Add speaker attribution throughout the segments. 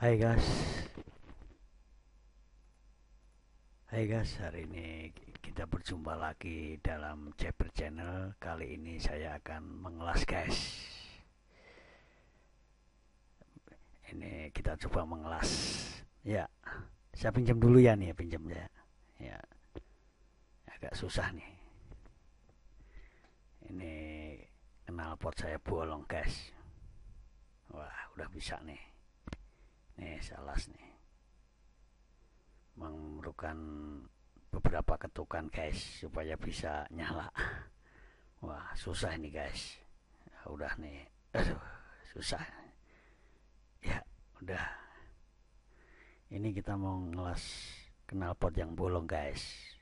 Speaker 1: Hai guys Hai guys hari ini kita berjumpa lagi dalam Jepper Channel kali ini saya akan mengelas guys ini kita coba mengelas ya saya pinjam dulu ya nih ya, pinjam ya ya agak susah nih ini kenal pot saya bolong guys wah udah bisa nih nih salas nih memerlukan beberapa ketukan guys supaya bisa nyala wah susah nih guys ya, udah nih aduh susah ya udah ini kita mau ngelas knalpot yang bolong guys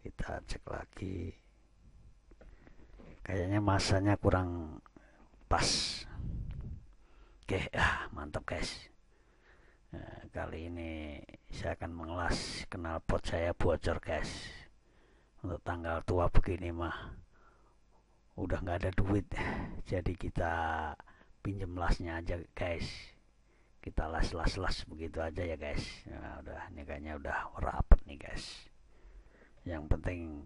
Speaker 1: kita cek lagi kayaknya masanya kurang pas oke ah mantap guys eh, kali ini saya akan mengelas kenal pot saya bocor guys untuk tanggal tua begini mah udah nggak ada duit jadi kita pinjem lasnya aja guys kita las las las begitu aja ya guys nah, udah ini kayaknya udah rapet nih guys yang penting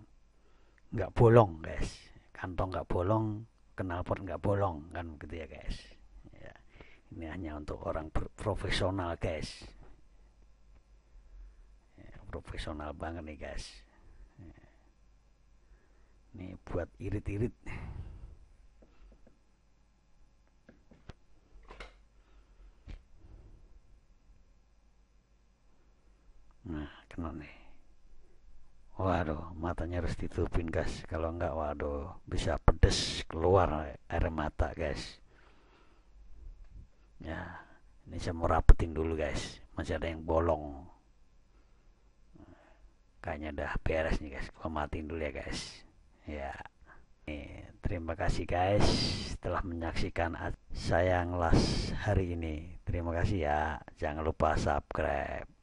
Speaker 1: nggak bolong guys kantong nggak bolong knalpot nggak bolong kan gitu ya guys ya. ini hanya untuk orang profesional guys ya, profesional banget nih guys ya. ini buat irit-irit nah kenal nih Waduh, matanya harus ditutupin guys. Kalau enggak, waduh, bisa pedes keluar air mata guys. Ya, ini saya mau rapetin dulu guys. Masih ada yang bolong. Kayaknya udah beres nih guys. Gua matiin dulu ya guys. Ya. ini terima kasih guys telah menyaksikan saya ngelas hari ini. Terima kasih ya. Jangan lupa subscribe.